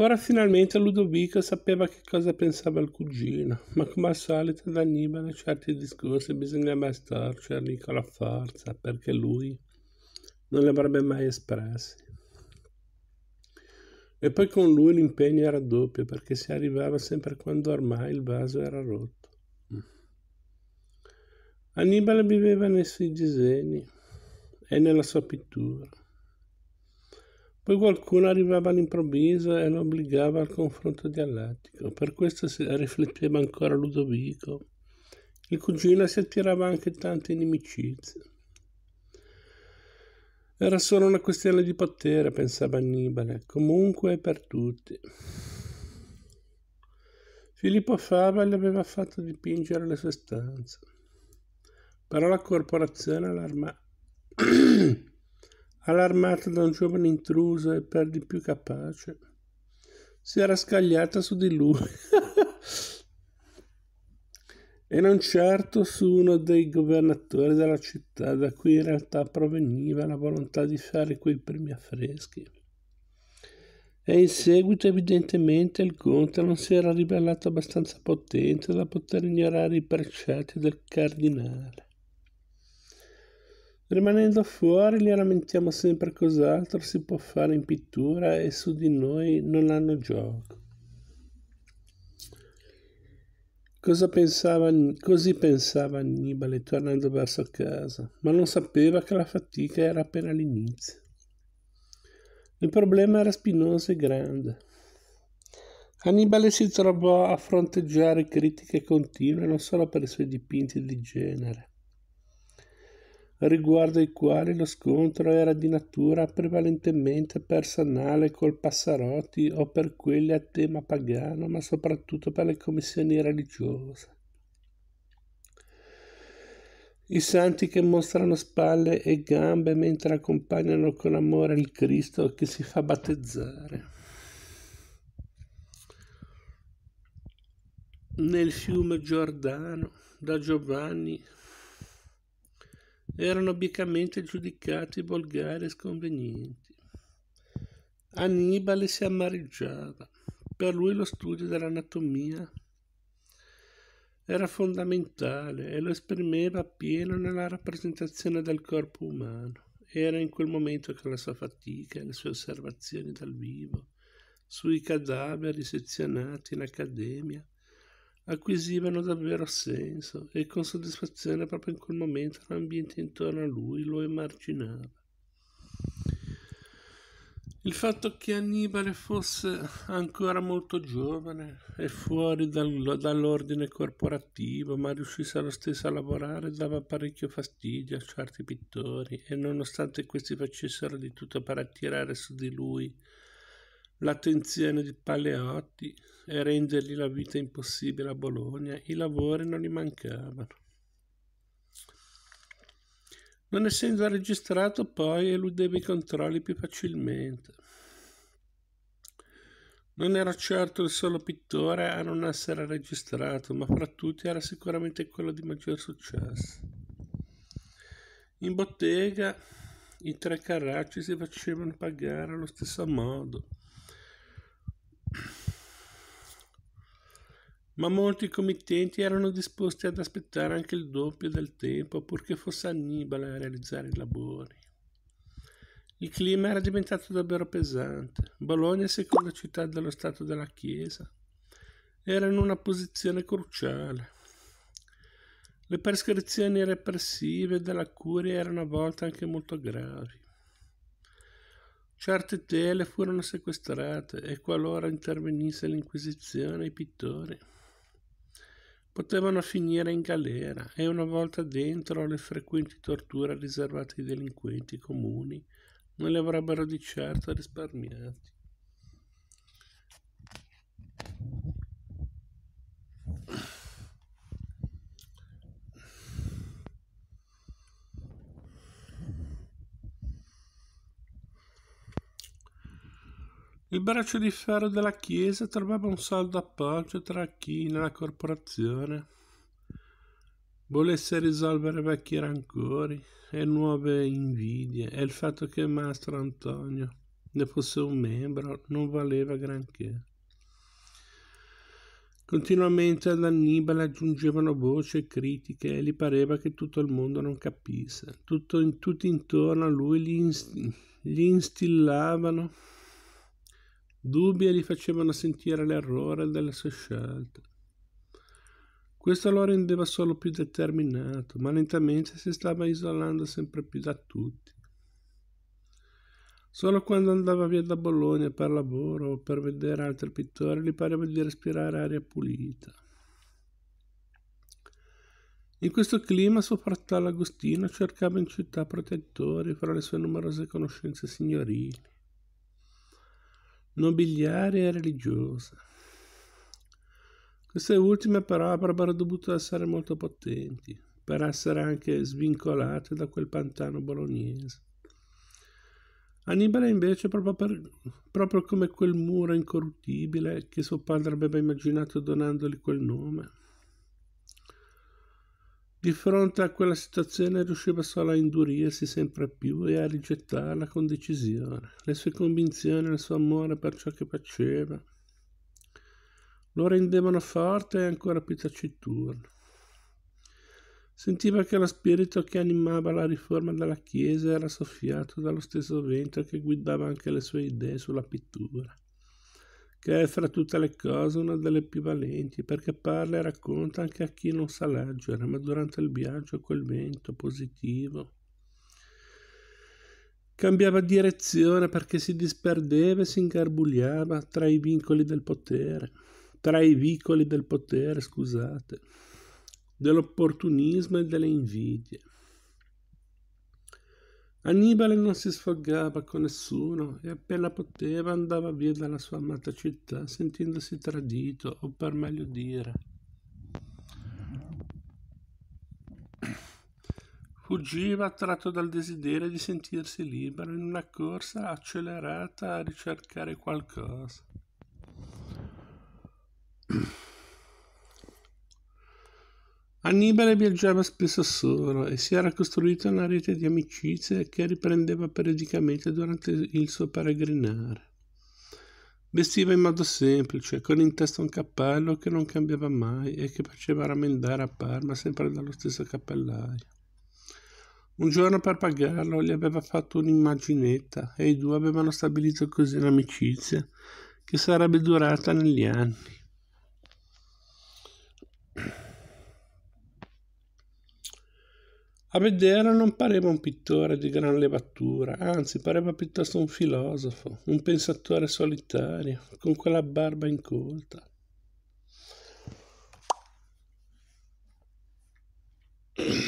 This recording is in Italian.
Ora finalmente Ludovico sapeva che cosa pensava il cugino, ma come al solito ad Annibale certi discorsi bisognava storcerli con la forza, perché lui non li avrebbe mai espressi. E poi con lui l'impegno era doppio, perché si arrivava sempre quando ormai il vaso era rotto. Annibale viveva nei suoi disegni e nella sua pittura poi qualcuno arrivava all'improvviso e lo obbligava al confronto dialettico. Per questo rifletteva ancora Ludovico. Il cugino si attirava anche tante inimicizie. Era solo una questione di potere, pensava Annibale, comunque e per tutti. Filippo Fava gli aveva fatto dipingere le sue stanze, però la corporazione l'Arma allarmata da un giovane intruso e per di più capace. Si era scagliata su di lui. e non certo su uno dei governatori della città da cui in realtà proveniva la volontà di fare quei primi affreschi. E in seguito evidentemente il conte non si era rivelato abbastanza potente da poter ignorare i precetti del cardinale. Rimanendo fuori li lamentiamo sempre cos'altro si può fare in pittura e su di noi non hanno gioco. Pensava, così pensava Annibale tornando verso casa, ma non sapeva che la fatica era appena l'inizio. Il problema era spinoso e grande. Annibale si trovò a fronteggiare critiche continue non solo per i suoi dipinti di genere, riguardo ai quali lo scontro era di natura prevalentemente personale col Passarotti o per quelli a tema pagano, ma soprattutto per le commissioni religiose. I santi che mostrano spalle e gambe mentre accompagnano con amore il Cristo che si fa battezzare. Nel fiume Giordano da Giovanni erano biecamente giudicati volgari e sconvenienti. Annibale si amareggiava. Per lui lo studio dell'anatomia era fondamentale e lo esprimeva appieno nella rappresentazione del corpo umano. Era in quel momento che la sua fatica e le sue osservazioni dal vivo sui cadaveri sezionati in accademia acquisivano davvero senso e con soddisfazione proprio in quel momento l'ambiente intorno a lui lo emarginava. Il fatto che Annibale fosse ancora molto giovane e fuori dal, dall'ordine corporativo, ma riuscisse allo stesso a lavorare, dava parecchio fastidio a certi pittori e nonostante questi facessero di tutto per attirare su di lui l'attenzione di Paleotti e rendergli la vita impossibile a Bologna, i lavori non gli mancavano. Non essendo registrato poi eludeva i controlli più facilmente. Non era certo il solo pittore a non essere registrato, ma fra tutti era sicuramente quello di maggior successo. In bottega i tre carracci si facevano pagare allo stesso modo ma molti committenti erano disposti ad aspettare anche il doppio del tempo purché fosse Annibale a realizzare i lavori. Il clima era diventato davvero pesante. Bologna, seconda città dello Stato della Chiesa, era in una posizione cruciale. Le prescrizioni repressive della curia erano a volte anche molto gravi. Certe tele furono sequestrate e qualora intervenisse l'Inquisizione, i pittori potevano finire in galera e una volta dentro le frequenti torture riservate ai delinquenti comuni non li avrebbero di certo risparmiati. Il braccio di ferro della chiesa trovava un saldo appoggio tra chi nella corporazione volesse risolvere vecchi rancori e nuove invidie e il fatto che Mastro Antonio ne fosse un membro non valeva granché. Continuamente ad Annibale aggiungevano voci e critiche e gli pareva che tutto il mondo non capisse. Tutto tutti intorno a lui gli, inst- gli instillavano Dubbi gli facevano sentire l'errore delle sue scelte. Questo lo rendeva solo più determinato, ma lentamente si stava isolando sempre più da tutti. Solo quando andava via da Bologna per lavoro o per vedere altri pittori gli pareva di respirare aria pulita. In questo clima suo fratello Agostino cercava in città protettori fra le sue numerose conoscenze signorili nobiliare e religiosa. Queste ultime però avrebbero dovuto essere molto potenti per essere anche svincolate da quel pantano bolognese. Annibale invece, proprio, per, proprio come quel muro incorruttibile che suo padre aveva immaginato donandogli quel nome, di fronte a quella situazione riusciva solo a indurirsi sempre più e a rigettarla con decisione, le sue convinzioni e il suo amore per ciò che faceva lo rendevano forte e ancora più taciturno. Sentiva che lo spirito che animava la riforma della Chiesa era soffiato dallo stesso vento che guidava anche le sue idee sulla pittura che è fra tutte le cose una delle più valenti, perché parla e racconta anche a chi non sa leggere, ma durante il viaggio quel vento positivo. Cambiava direzione perché si disperdeva e si ingarbugliava tra i vincoli del potere, tra i vicoli del potere, scusate, dell'opportunismo e delle invidie. Annibale non si sfogava con nessuno e appena poteva andava via dalla sua amata città sentendosi tradito o per meglio dire. Fuggiva attratto dal desiderio di sentirsi libero in una corsa accelerata a ricercare qualcosa. Annibale viaggiava spesso solo e si era costruita una rete di amicizie che riprendeva periodicamente durante il suo peregrinare. Vestiva in modo semplice, con in testa un cappello che non cambiava mai e che faceva ramendare a Parma sempre dallo stesso cappellaio. Un giorno per pagarlo gli aveva fatto un'immaginetta e i due avevano stabilito così un'amicizia che sarebbe durata negli anni. A vederlo non pareva un pittore di gran levatura, anzi pareva piuttosto un filosofo, un pensatore solitario, con quella barba incolta.